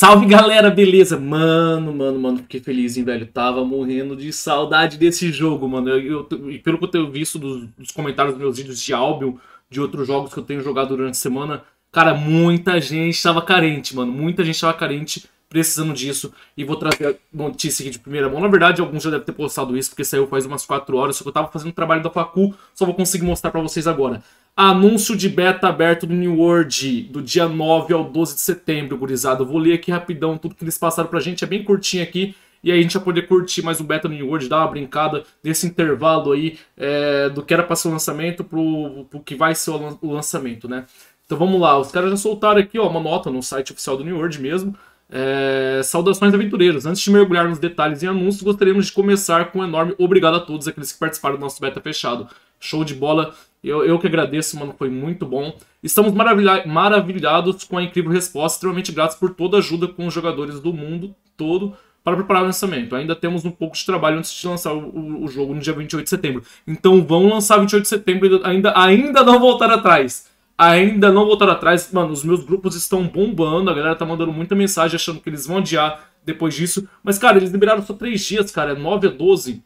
Salve galera, beleza? Mano, mano, mano, fiquei feliz, hein, velho? Tava morrendo de saudade desse jogo, mano. Eu, eu pelo que eu tenho visto dos, dos, comentários dos meus vídeos de álbum, de outros jogos que eu tenho jogado durante a semana, cara, muita gente tava carente, mano. Muita gente tava carente precisando disso e vou trazer a notícia aqui de primeira mão. Na verdade, alguns já devem ter postado isso, porque saiu faz umas 4 horas, só que eu tava fazendo o trabalho da Facu, só vou conseguir mostrar para vocês agora. Anúncio de beta aberto do New World, do dia 9 ao 12 de setembro, gurizada. Eu vou ler aqui rapidão tudo que eles passaram pra gente, é bem curtinho aqui, e aí a gente vai poder curtir mais o beta do New World, dar uma brincada nesse intervalo aí é, do que era para ser o lançamento pro, pro que vai ser o lançamento, né? Então vamos lá, os caras já soltaram aqui ó, uma nota no site oficial do New World mesmo, é, saudações aventureiros! Antes de mergulhar nos detalhes e anúncios, gostaríamos de começar com um enorme obrigado a todos aqueles que participaram do nosso beta fechado. Show de bola! Eu, eu que agradeço, mano, foi muito bom. Estamos maravilha maravilhados com a incrível resposta, extremamente gratos por toda a ajuda com os jogadores do mundo todo para preparar o lançamento. Ainda temos um pouco de trabalho antes de lançar o, o jogo no dia 28 de setembro. Então vão lançar 28 de setembro e ainda, ainda não voltar atrás ainda não voltaram atrás. Mano, os meus grupos estão bombando, a galera tá mandando muita mensagem achando que eles vão adiar depois disso. Mas, cara, eles liberaram só 3 dias, cara. É 9 a 12.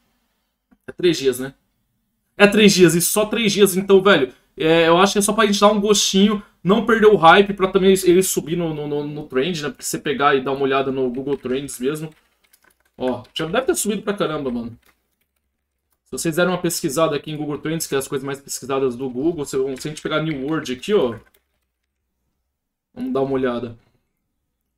É 3 dias, né? É 3 dias, e só 3 dias. Então, velho, é, eu acho que é só pra gente dar um gostinho, não perder o hype, pra também ele subir no, no, no, no trend, né? Porque você pegar e dar uma olhada no Google Trends mesmo. Ó, já deve ter subido pra caramba, mano vocês deram uma pesquisada aqui em Google Trends, que é as coisas mais pesquisadas do Google, se, a gente pegar New World aqui, ó. Vamos dar uma olhada.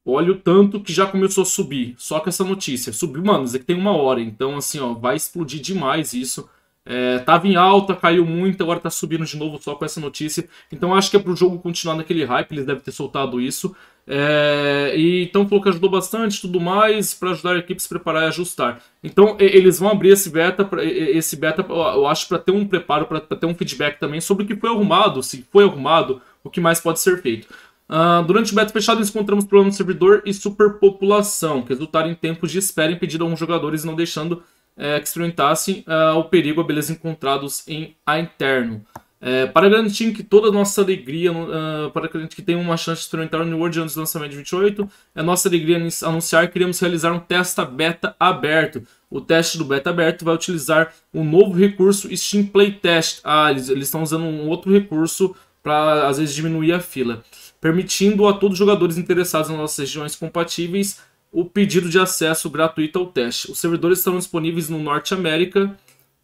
Olha o tanto que já começou a subir. Só com essa notícia. Subiu, mano, isso aqui tem uma hora. Então, assim, ó, vai explodir demais isso. É, tava em alta, caiu muito, agora tá subindo de novo só com essa notícia. Então acho que é pro jogo continuar naquele hype, eles devem ter soltado isso. É, e então falou que ajudou bastante tudo mais para ajudar a equipe a se preparar e ajustar. Então eles vão abrir esse beta, esse beta eu acho para ter um preparo, para ter um feedback também sobre o que foi arrumado, se foi arrumado, o que mais pode ser feito. Uh, durante o beta fechado, encontramos problemas no servidor e superpopulação, que resultaram em tempos de espera impedindo alguns jogadores não deixando é, que experimentassem é, o perigo a beleza encontrados em a interno. É, para garantir que toda a nossa alegria, uh, para garantir que tenha uma chance de experimentar o New World antes do lançamento de 28, é nossa alegria anunciar que queremos realizar um teste beta aberto. O teste do beta aberto vai utilizar um novo recurso Steam Playtest. Ah, eles, eles estão usando um outro recurso para, às vezes, diminuir a fila. Permitindo a todos os jogadores interessados nas nossas regiões compatíveis o pedido de acesso gratuito ao teste. Os servidores estão disponíveis no Norte América,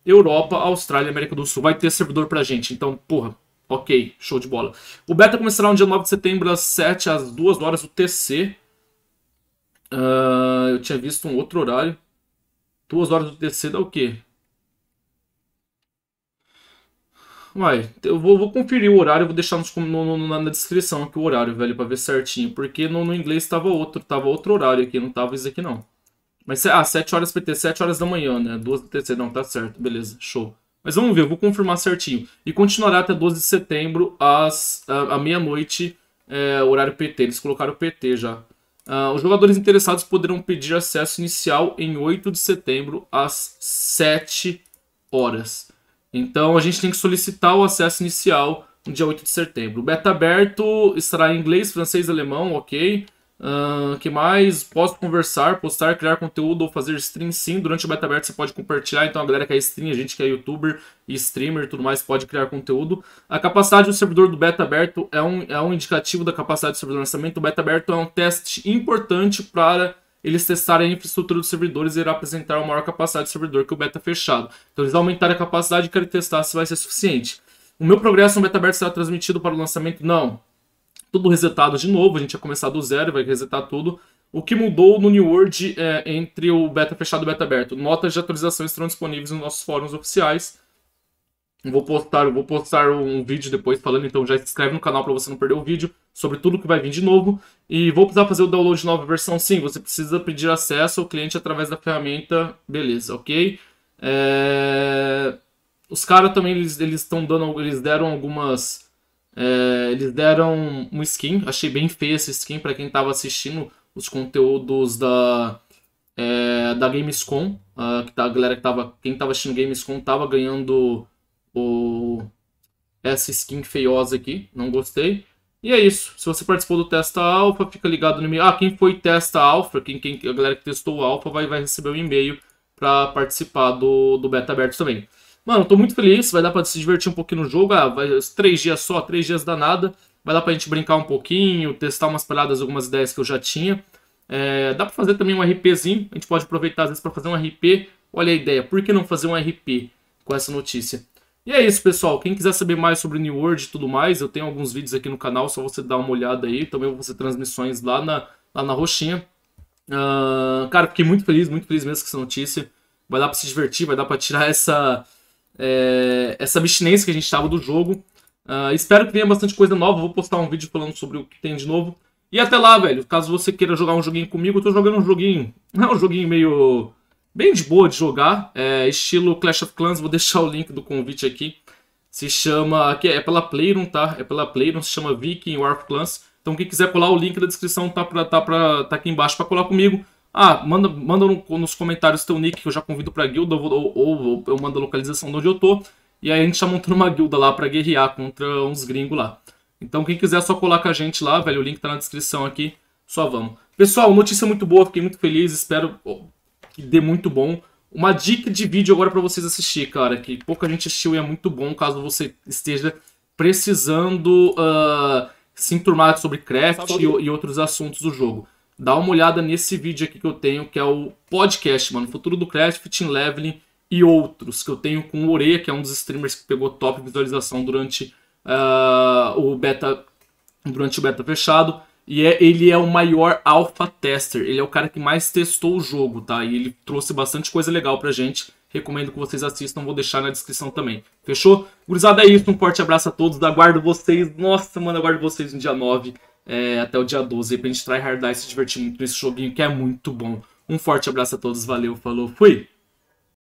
Europa, Austrália, América do Sul. Vai ter servidor pra gente, então, porra, ok, show de bola. O beta começará no dia 9 de setembro, às 7 às 2 horas, do TC. Uh, ah, eu tinha visto um outro horário. 2 horas do TC dá o quê? Uai, eu vou, vou, conferir o horário, vou deixar nos, no, no, na descrição aqui o horário, velho, pra ver certinho. Porque no, no, inglês tava outro, tava outro horário aqui, não tava isso aqui não. Mas, ah, 7 horas PT, 7 horas da manhã, né? 2 TC, não, tá certo, beleza, show. Mas vamos ver, eu vou confirmar certinho. E continuará até 12 de setembro, às, meia-noite, é, horário PT. Eles colocaram PT já. Uh, os jogadores interessados poderão pedir acesso inicial em 8 de setembro, às 7 horas. Então a gente tem que solicitar o acesso inicial no dia 8 de setembro. O beta aberto estará em inglês, francês e alemão, ok. Uh, que mais? Posso conversar, postar, criar conteúdo ou fazer stream sim. Durante o beta aberto você pode compartilhar. Então a galera que é stream, a gente que é youtuber e streamer e tudo mais pode criar conteúdo. A capacidade do servidor do beta aberto é um, é um indicativo da capacidade do servidor de lançamento. O beta aberto é um teste importante para eles testarem a infraestrutura dos servidores e irá apresentar uma maior capacidade de servidor que o beta fechado. Então eles aumentaram a capacidade e querem testar se vai ser suficiente. O meu progresso no beta aberto será transmitido para o lançamento? Não. Tudo resetado de novo, a gente ia começar do zero, vai resetar tudo. O que mudou no New World é, entre o beta fechado e o beta aberto? Notas de atualização estarão disponíveis nos nossos fóruns oficiais Vou postar, vou postar um vídeo depois falando, então já se inscreve no canal para você não perder o vídeo sobre tudo que vai vir de novo. E vou precisar fazer o download de nova versão, sim, você precisa pedir acesso ao cliente através da ferramenta, beleza, ok? É... Os caras também, eles estão dando, eles deram algumas... É... Eles deram um skin, achei bem feio esse skin para quem estava assistindo os conteúdos da... É... da Gamescom, ah, tá a galera que tava, quem estava assistindo Gamescom tava ganhando o, essa skin feiosa aqui, não gostei. E é isso, se você participou do testa alfa, fica ligado no e-mail. Ah, quem foi testa alfa, quem, quem, a galera que testou o alfa vai, vai receber um e-mail para participar do, do beta aberto também. Mano, tô muito feliz, vai dar pra se divertir um pouquinho no jogo. Ah, vai, três dias só, três dias danada. Vai dar pra gente brincar um pouquinho, testar umas paradas, algumas ideias que eu já tinha. É, dá pra fazer também um RPzinho, a gente pode aproveitar às vezes pra fazer um RP. Olha a ideia, por que não fazer um RP com essa notícia? E é isso, pessoal. Quem quiser saber mais sobre New World e tudo mais, eu tenho alguns vídeos aqui no canal, só você dar uma olhada aí. Também vou fazer transmissões lá na, lá na roxinha. Uh, cara, fiquei muito feliz, muito feliz mesmo com essa notícia. Vai dar pra se divertir, vai dar pra tirar essa, é, essa abstinência que a gente tava do jogo. Uh, espero que tenha bastante coisa nova. Vou postar um vídeo falando sobre o que tem de novo. E até lá, velho. Caso você queira jogar um joguinho comigo, eu tô jogando um joguinho. É um joguinho meio bem de boa de jogar, é, estilo Clash of Clans, vou deixar o link do convite aqui. Se chama, aqui é, é pela Playroom, tá? É pela Playroom, se chama Viking War of Clans. Então quem quiser colar o link da descrição tá, para tá, para tá aqui embaixo para colar comigo. Ah, manda, manda no, nos comentários teu nick que eu já convido pra guilda ou, ou, ou, eu mando a localização de onde eu tô. E aí a gente tá montando uma guilda lá pra guerrear contra uns gringos lá. Então quem quiser é só colar com a gente lá, velho, o link tá na descrição aqui. Só vamos. Pessoal, notícia muito boa, fiquei muito feliz, espero que dê muito bom. Uma dica de vídeo agora para vocês assistir, cara, que pouca gente assistiu e é muito bom caso você esteja precisando uh, se enturmar sobre craft e, e, outros assuntos do jogo. Dá uma olhada nesse vídeo aqui que eu tenho, que é o podcast, mano, Futuro do Craft, Leveling e outros, que eu tenho com o Oreia, que é um dos streamers que pegou top visualização durante uh, o beta durante o beta fechado. E é, ele é o maior alpha tester. Ele é o cara que mais testou o jogo, tá? E ele trouxe bastante coisa legal pra gente. Recomendo que vocês assistam, vou deixar na descrição também. Fechou? Gurizada, é isso. Um forte abraço a todos. Aguardo vocês. Nossa, mano, aguardo vocês no dia 9 é, até o dia 12 pra gente tryhardar e se divertir muito nesse joguinho que é muito bom. Um forte abraço a todos. Valeu, falou, fui!